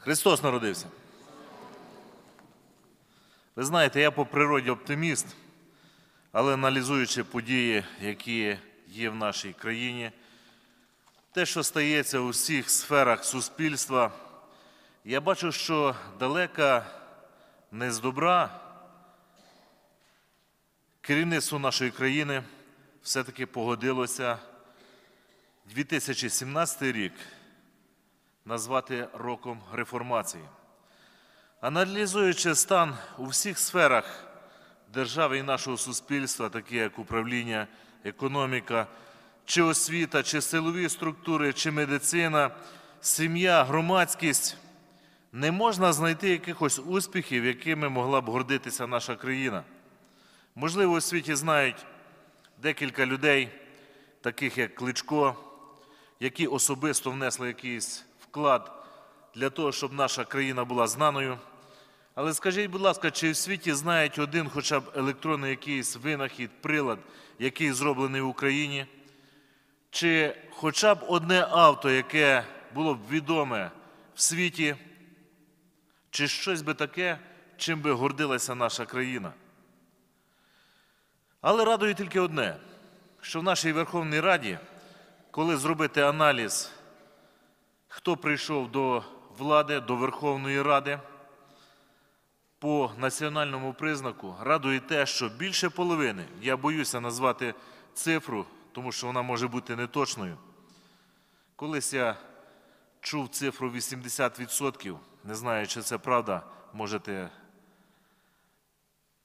Христос народився. Ви знаєте, я по природі оптиміст, але аналізуючи події, які є в нашій країні, те, що стається у всіх сферах суспільства, я бачу, що далека не з добра керівництво нашої країни все-таки погодилося 2017 рік назвати роком реформації. Аналізуючи стан у всіх сферах держави і нашого суспільства, такі як управління, економіка, чи освіта, чи силові структури, чи медицина, сім'я, громадськість, не можна знайти якихось успіхів, якими могла б гордитися наша країна. Можливо, у світі знають декілька людей, таких як Кличко, які особисто внесли якийсь вклад для того, щоб наша країна була знаною. Але скажіть, будь ласка, чи в світі знають один хоча б електронний якийсь винахід, прилад, який зроблений в Україні? Чи хоча б одне авто, яке було б відоме в світі, чи щось би таке, чим би гордилася наша країна? Але радує тільки одне, що в нашій Верховній Раді, коли зробити аналіз хто прийшов до влади, до Верховної Ради по національному признаку, радує те, що більше половини, я боюся назвати цифру, тому що вона може бути неточною. Колись я чув цифру 80%, не знаю, чи це правда, можете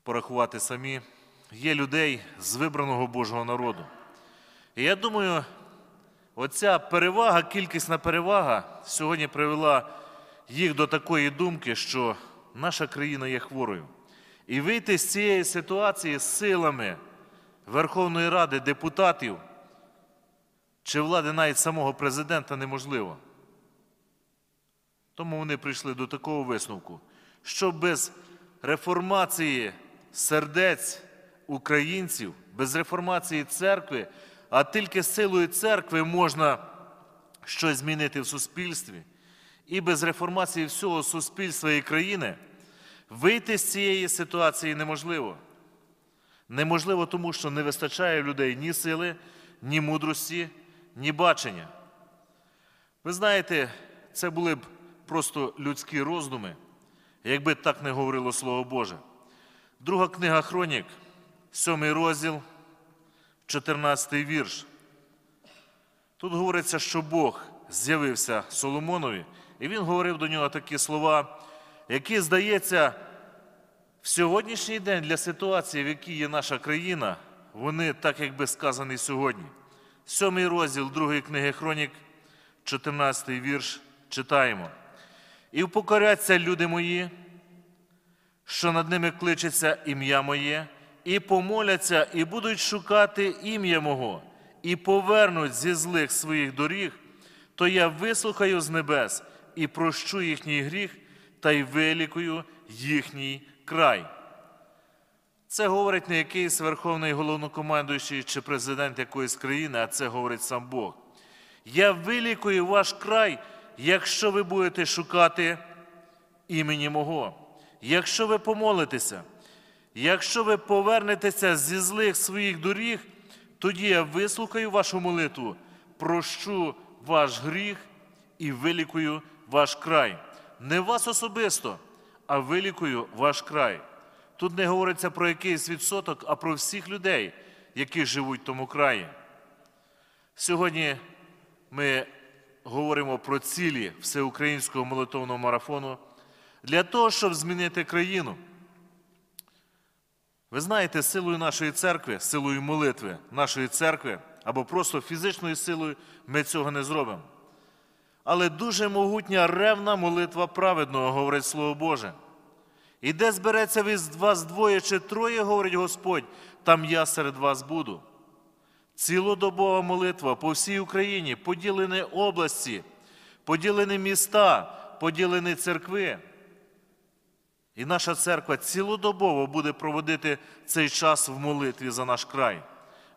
порахувати самі. Є людей з вибраного Божого народу. І я думаю, Оця перевага, кількісна перевага сьогодні привела їх до такої думки, що наша країна є хворою. І вийти з цієї ситуації з силами Верховної Ради, депутатів чи влади навіть самого президента неможливо. Тому вони прийшли до такого висновку, що без реформації сердець українців, без реформації церкви а тільки силою церкви можна щось змінити в суспільстві. І без реформації всього суспільства і країни вийти з цієї ситуації неможливо. Неможливо, тому що не вистачає людей ні сили, ні мудрості, ні бачення. Ви знаєте, це були б просто людські роздуми, якби так не говорило Слово Боже. Друга книга Хронік, сьомий розділ. 14 вірш. Тут говориться, що Бог з'явився Соломонові, і він говорив до нього такі слова, які, здається, в сьогоднішній день для ситуації, в якій є наша країна, вони так якби сказані сьогодні. Сьомий розділ другої книги Хронік, 14 вірш, читаємо. І впокоряться люди мої, що над ними кличеться ім'я моє, і помоляться, і будуть шукати ім'я мого, і повернуть зі злих своїх доріг, то я вислухаю з небес і прощу їхній гріх та й вилікую їхній край. Це говорить не якийсь верховний головнокомандуючий чи президент якоїсь країни, а це говорить сам Бог. Я вилікую ваш край, якщо ви будете шукати імені мого, якщо ви помолитеся. Якщо ви повернетеся зі злих своїх доріг, тоді я вислухаю вашу молитву, прощу ваш гріх і вилікую ваш край. Не вас особисто, а вилікую ваш край. Тут не говориться про якийсь відсоток, а про всіх людей, які живуть в тому краї. Сьогодні ми говоримо про цілі всеукраїнського молитовного марафону для того, щоб змінити країну. Ви знаєте, силою нашої церкви, силою молитви нашої церкви або просто фізичною силою ми цього не зробимо. Але дуже могутня ревна молитва праведного, говорить Слово Боже. І де збереться від вас двоє чи троє, говорить Господь, там я серед вас буду. Цілодобова молитва по всій Україні, поділені області, поділені міста, поділені церкви. І наша церква цілодобово буде проводити цей час в молитві за наш край,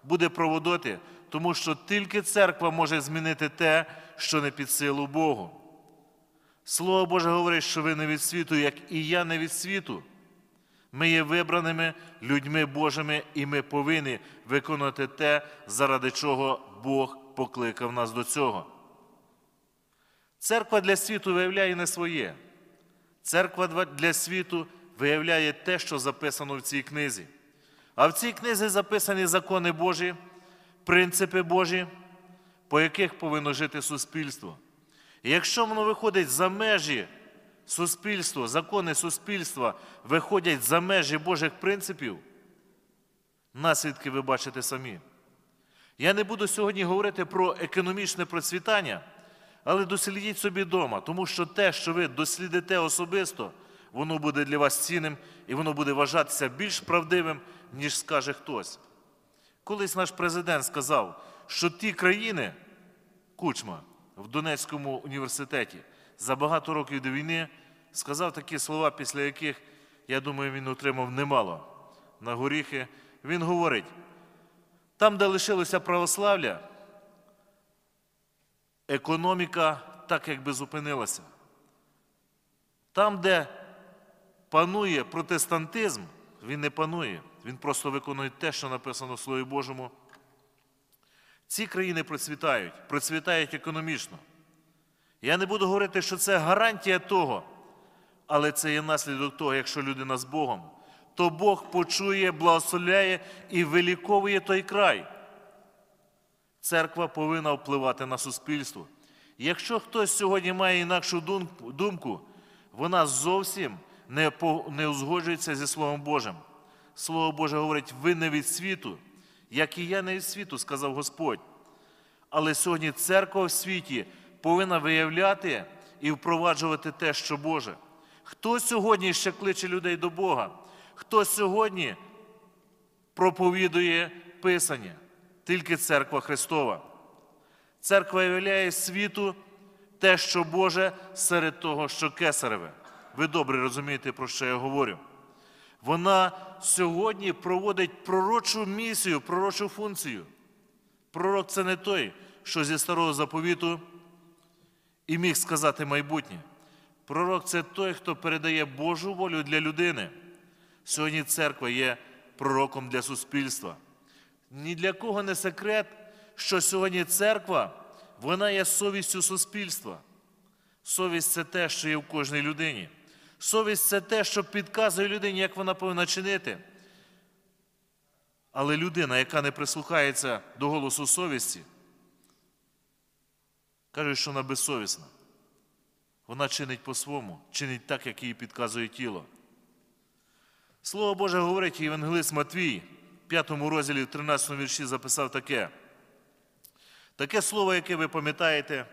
буде проводити, тому що тільки церква може змінити те, що не під силу Богу. Слово Боже говорить, що ви не від світу, як і я не від світу. Ми є вибраними людьми Божими, і ми повинні виконати те, заради чого Бог покликав нас до цього. Церква для світу виявляє не своє. Церква для світу виявляє те, що записано в цій книзі. А в цій книзі записані закони Божі, принципи Божі, по яких повинно жити суспільство. І якщо воно виходить за межі суспільства, закони суспільства виходять за межі Божих принципів, наслідки ви бачите самі. Я не буду сьогодні говорити про економічне процвітання. Але дослідіть собі вдома, тому що те, що ви дослідите особисто, воно буде для вас цінним і воно буде вважатися більш правдивим, ніж скаже хтось. Колись наш президент сказав, що ті країни, кучма в Донецькому університеті за багато років до війни сказав такі слова, після яких, я думаю, він отримав немало на горіхи. Він говорить: там, де лишилося православля, економіка так якби зупинилася. Там, де панує протестантизм, він не панує, він просто виконує те, що написано в Слові Божому. Ці країни процвітають, процвітають економічно. Я не буду говорити, що це гарантія того, але це є наслідок того, якщо людина з Богом, то Бог почує, благословляє і виліковує той край. Церква повинна впливати на суспільство. Якщо хтось сьогодні має інакшу думку, вона зовсім не узгоджується зі Словом Божим. Слово Боже говорить, ви не від світу, як і я не від світу, сказав Господь. Але сьогодні церква в світі повинна виявляти і впроваджувати те, що Боже. Хто сьогодні ще кличе людей до Бога? Хто сьогодні проповідує Писання? тільки церква Христова. Церква являє світу те, що Боже серед того, що кесареве. Ви добре розумієте, про що я говорю. Вона сьогодні проводить пророчу місію, пророчу функцію. Пророк це не той, що зі старого заповіту і міг сказати майбутнє. Пророк це той, хто передає Божу волю для людини. Сьогодні церква є пророком для суспільства. Ні для кого не секрет, що сьогодні церква вона є совістю суспільства. Совість це те, що є в кожній людині. Совість це те, що підказує людині, як вона повинна чинити. Але людина, яка не прислухається до голосу совісті, каже, що вона безсовісна. Вона чинить по-своєму, чинить так, як її підказує тіло. Слово Боже говорить Євангелист Матвій. 5 розділі, в 13 вірші записав таке. Таке слово, яке ви пам'ятаєте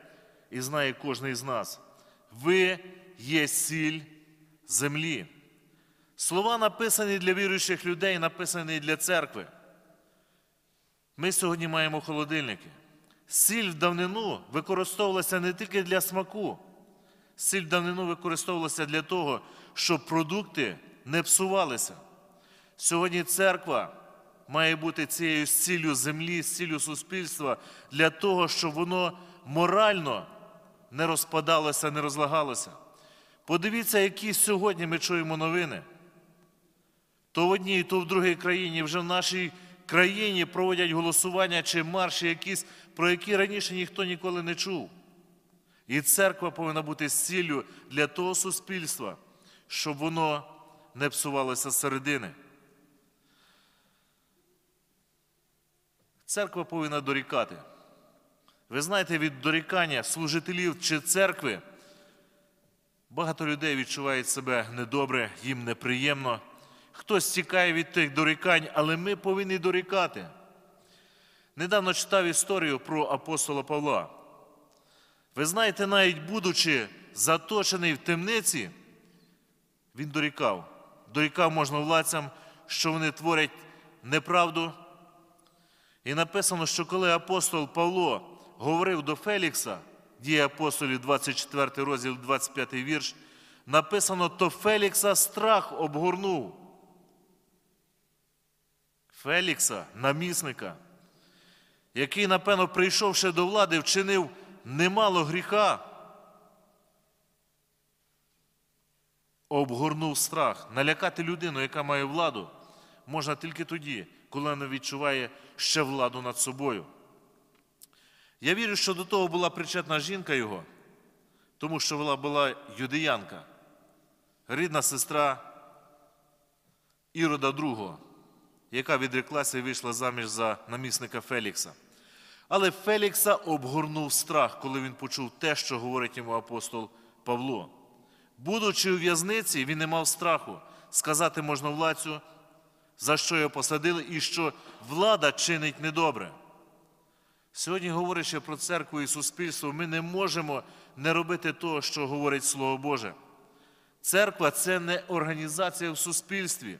і знає кожен із нас. Ви є сіль землі. Слова написані для віруючих людей, написані для церкви. Ми сьогодні маємо холодильники. Сіль в давнину використовувалася не тільки для смаку, сіль в давнину використовувалася для того, щоб продукти не псувалися. Сьогодні церква має бути цією ціллю землі, ціллю суспільства для того, щоб воно морально не розпадалося, не розлагалося. Подивіться, які сьогодні ми чуємо новини. То в одній, то в другій країні, вже в нашій країні проводять голосування чи марші, якісь, про які раніше ніхто ніколи не чув. І церква повинна бути цілею для того суспільства, щоб воно не псувалося зсередини. Церква повинна дорікати. Ви знаєте, від дорікання служителів чи церкви багато людей відчувають себе недобре, їм неприємно. Хтось тікає від тих дорікань, але ми повинні дорікати. Недавно читав історію про апостола Павла. Ви знаєте, навіть будучи заточений в темниці, він дорікав. Дорікав можновладцям, що вони творять неправду, і написано, що коли апостол Павло говорив до Фелікса, дії апостолів, 24 розділ, 25 вірш, написано, то Фелікса страх обгорнув. Фелікса, намісника, який, напевно, прийшовши до влади, вчинив немало гріха. Обгорнув страх. Налякати людину, яка має владу, можна тільки тоді, коли не відчуває ще владу над собою. Я вірю, що до того була причетна жінка його, тому що вона була юдеянка, рідна сестра Ірода II, яка відреклася і вийшла заміж за намісника Фелікса. Але Фелікса обгорнув страх, коли він почув те, що говорить йому апостол Павло. Будучи у в'язниці, він не мав страху сказати можновладцю, за що його посадили, і що влада чинить недобре. Сьогодні, говорячи про церкву і суспільство, ми не можемо не робити того, що говорить Слово Боже. Церква це не організація в суспільстві,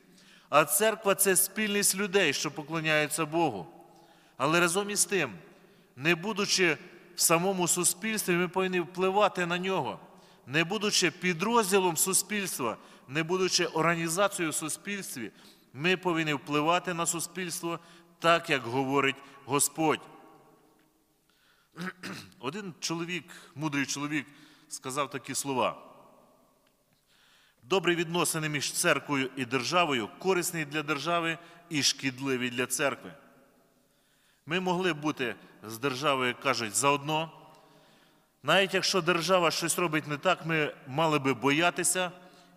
а церква це спільність людей, що поклоняються Богу. Але разом із тим, не будучи в самому суспільстві, ми повинні впливати на нього, не будучи підрозділом суспільства, не будучи організацією в суспільстві, ми повинні впливати на суспільство так, як говорить Господь. Один чоловік, мудрий чоловік, сказав такі слова. Добрі відносини між церквою і державою корисні для держави і шкідливі для церкви. Ми могли бути з державою, як кажуть, заодно. Навіть якщо держава щось робить не так, ми мали би боятися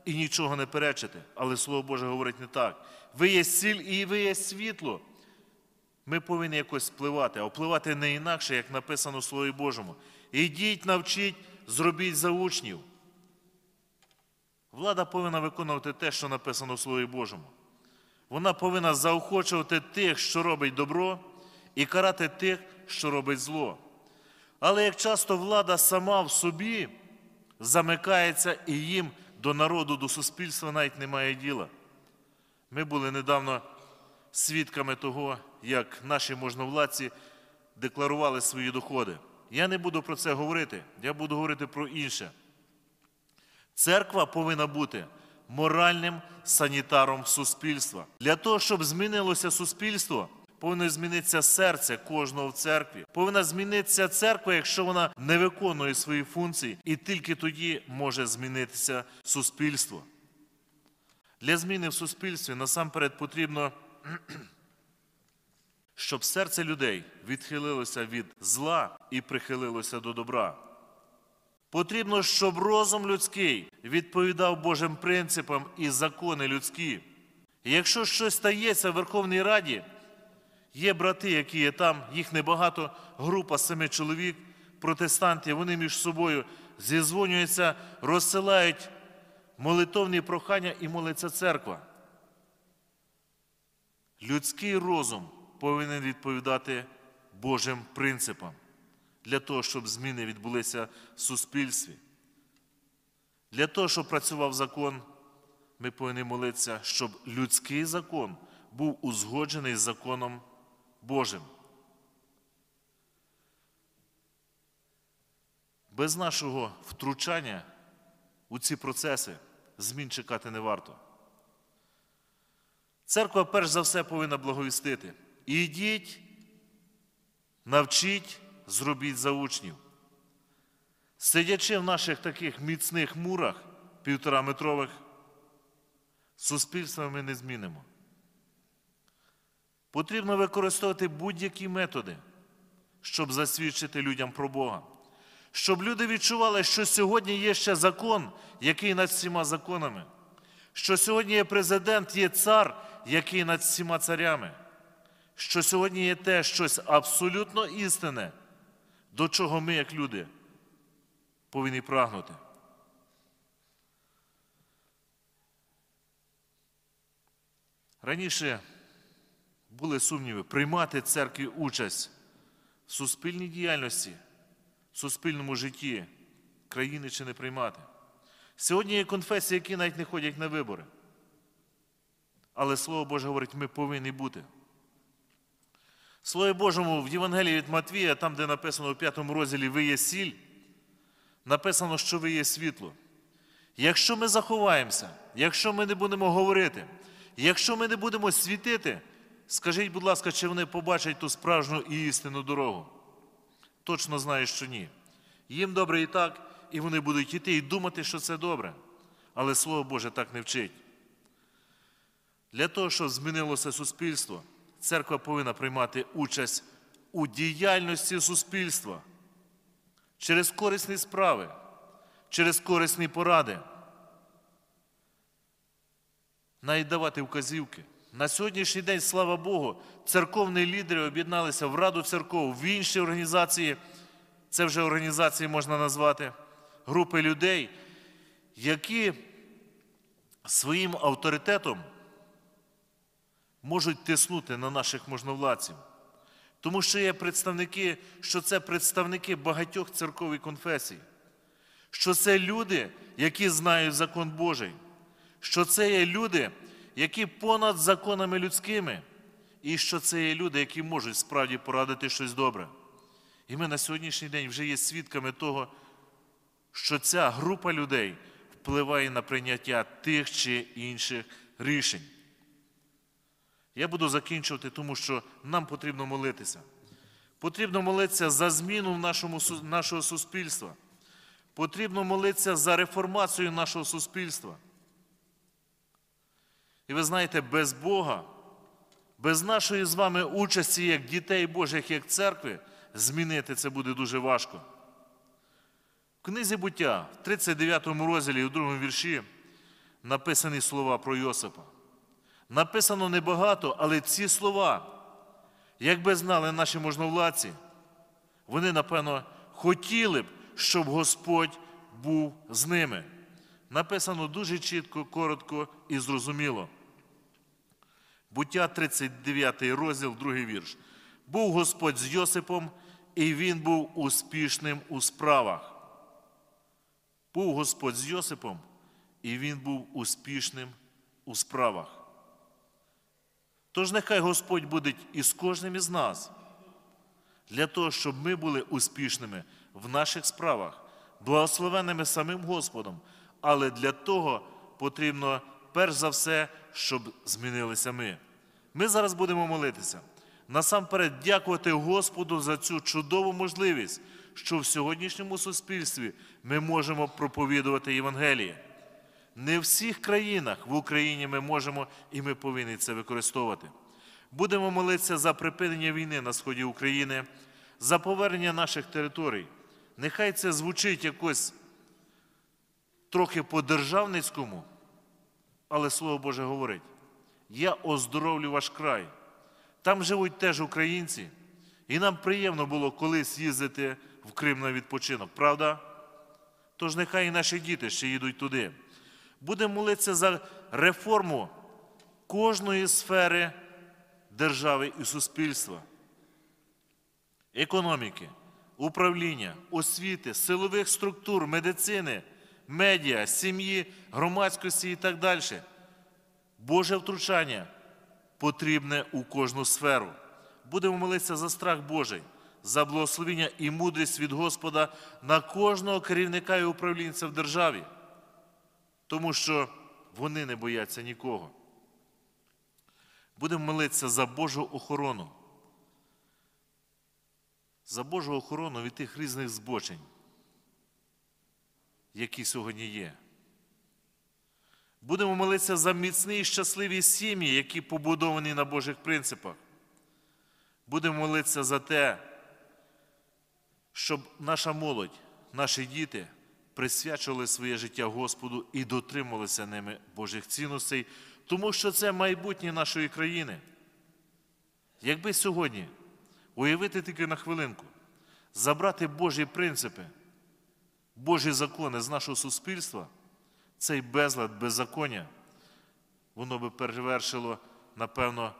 і нічого не перечити. Але Слово Боже говорить не так ви є сіль і ви є світло. Ми повинні якось впливати, а впливати не інакше, як написано в Слові Божому. Ідіть, навчіть, зробіть за учнів. Влада повинна виконувати те, що написано в Слові Божому. Вона повинна заохочувати тих, що робить добро, і карати тих, що робить зло. Але як часто влада сама в собі замикається і їм до народу, до суспільства навіть немає діла. Ми були недавно свідками того, як наші можновладці декларували свої доходи. Я не буду про це говорити, я буду говорити про інше. Церква повинна бути моральним санітаром суспільства. Для того, щоб змінилося суспільство, повинно змінитися серце кожного в церкві. Повинна змінитися церква, якщо вона не виконує свої функції, і тільки тоді може змінитися суспільство. Для зміни в суспільстві насамперед потрібно, щоб серце людей відхилилося від зла і прихилилося до добра. Потрібно, щоб розум людський відповідав Божим принципам і закони людські. якщо щось стається в Верховній Раді, є брати, які є там, їх небагато, група семи чоловік, протестанти, вони між собою зізвонюються, розсилають молитовні прохання і молиться церква. Людський розум повинен відповідати Божим принципам для того, щоб зміни відбулися в суспільстві. Для того, щоб працював закон, ми повинні молитися, щоб людський закон був узгоджений з законом Божим. Без нашого втручання у ці процеси змін чекати не варто. Церква перш за все повинна благовістити. Ідіть, навчіть, зробіть за учнів. Сидячи в наших таких міцних мурах півтораметрових, суспільства ми не змінимо. Потрібно використовувати будь-які методи, щоб засвідчити людям про Бога щоб люди відчували, що сьогодні є ще закон, який над всіма законами, що сьогодні є президент, є цар, який над всіма царями, що сьогодні є те щось абсолютно істинне, до чого ми, як люди, повинні прагнути. Раніше були сумніви приймати церкві участь в суспільній діяльності суспільному житті країни чи не приймати. Сьогодні є конфесії, які навіть не ходять на вибори. Але Слово Боже говорить, ми повинні бути. Слово Божому в Євангелії від Матвія, там, де написано у п'ятому розділі ви є сіль, написано, що ви є світло. Якщо ми заховаємося, якщо ми не будемо говорити, якщо ми не будемо світити, скажіть, будь ласка, чи вони побачать ту справжню і істинну дорогу? точно знає, що ні. Їм добре і так, і вони будуть йти і думати, що це добре. Але Слово Боже так не вчить. Для того, щоб змінилося суспільство, церква повинна приймати участь у діяльності суспільства через корисні справи, через корисні поради, навіть давати вказівки. На сьогоднішній день, слава Богу, церковні лідери об'єдналися в Раду церков, в інші організації, це вже організації можна назвати, групи людей, які своїм авторитетом можуть тиснути на наших можновладців. Тому що є представники, що це представники багатьох церков і конфесій, що це люди, які знають закон Божий, що це є люди які понад законами людськими, і що це є люди, які можуть справді порадити щось добре. І ми на сьогоднішній день вже є свідками того, що ця група людей впливає на прийняття тих чи інших рішень. Я буду закінчувати, тому що нам потрібно молитися. Потрібно молитися за зміну нашому, нашого суспільства. Потрібно молитися за реформацію нашого суспільства. І ви знаєте, без Бога, без нашої з вами участі, як дітей Божих, як церкви, змінити це буде дуже важко. В книзі буття, в 39 розділі у другому вірші, написані слова про Йосипа. Написано небагато, але ці слова, якби знали наші можновладці, вони, напевно, хотіли б, щоб Господь був з ними. Написано дуже чітко, коротко і зрозуміло. Буття 39 розділ, другий вірш. Був Господь з Йосипом, і він був успішним у справах. Був Господь з Йосипом, і він був успішним у справах. Тож нехай Господь буде із кожним із нас, для того, щоб ми були успішними в наших справах, благословеними самим Господом. Але для того потрібно перш за все, щоб змінилися ми. Ми зараз будемо молитися. Насамперед, дякувати Господу за цю чудову можливість, що в сьогоднішньому суспільстві ми можемо проповідувати Євангеліє. Не в всіх країнах в Україні ми можемо і ми повинні це використовувати. Будемо молитися за припинення війни на сході України, за повернення наших територій. Нехай це звучить якось трохи по державницькому, але Слово Боже говорить. Я оздоровлю ваш край. Там живуть теж українці, і нам приємно було колись їздити в Крим на відпочинок, правда? Тож нехай і наші діти ще їдуть туди. Будемо молитися за реформу кожної сфери держави і суспільства, економіки, управління, освіти, силових структур, медицини, медіа, сім'ї, громадськості і так далі. Боже втручання потрібне у кожну сферу. Будемо молитися за страх Божий, за благословіння і мудрість від Господа на кожного керівника і управлінця в державі, тому що вони не бояться нікого. Будемо молитися за Божу охорону, за Божу охорону від тих різних збочень, які сьогодні є. Будемо молитися за міцні і щасливі сім'ї, які побудовані на Божих принципах. Будемо молитися за те, щоб наша молодь, наші діти присвячували своє життя Господу і дотримувалися ними Божих цінностей, тому що це майбутнє нашої країни. Якби сьогодні уявити тільки на хвилинку, забрати Божі принципи, Божі закони з нашого суспільства. Цей безлад беззаконня, воно би перевершило, напевно,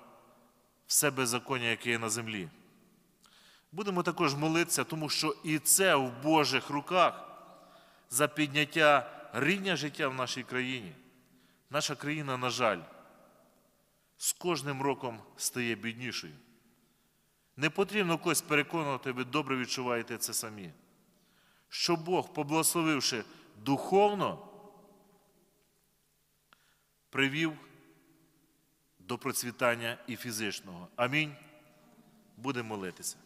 все беззаконня, яке є на землі. Будемо також молитися, тому що і це в Божих руках за підняття рівня життя в нашій країні. Наша країна, на жаль, з кожним роком стає біднішою. Не потрібно когось переконувати, ви добре відчуваєте це самі. Що Бог, поблагословивши духовно, привів до процвітання і фізичного. Амінь. Будемо молитися.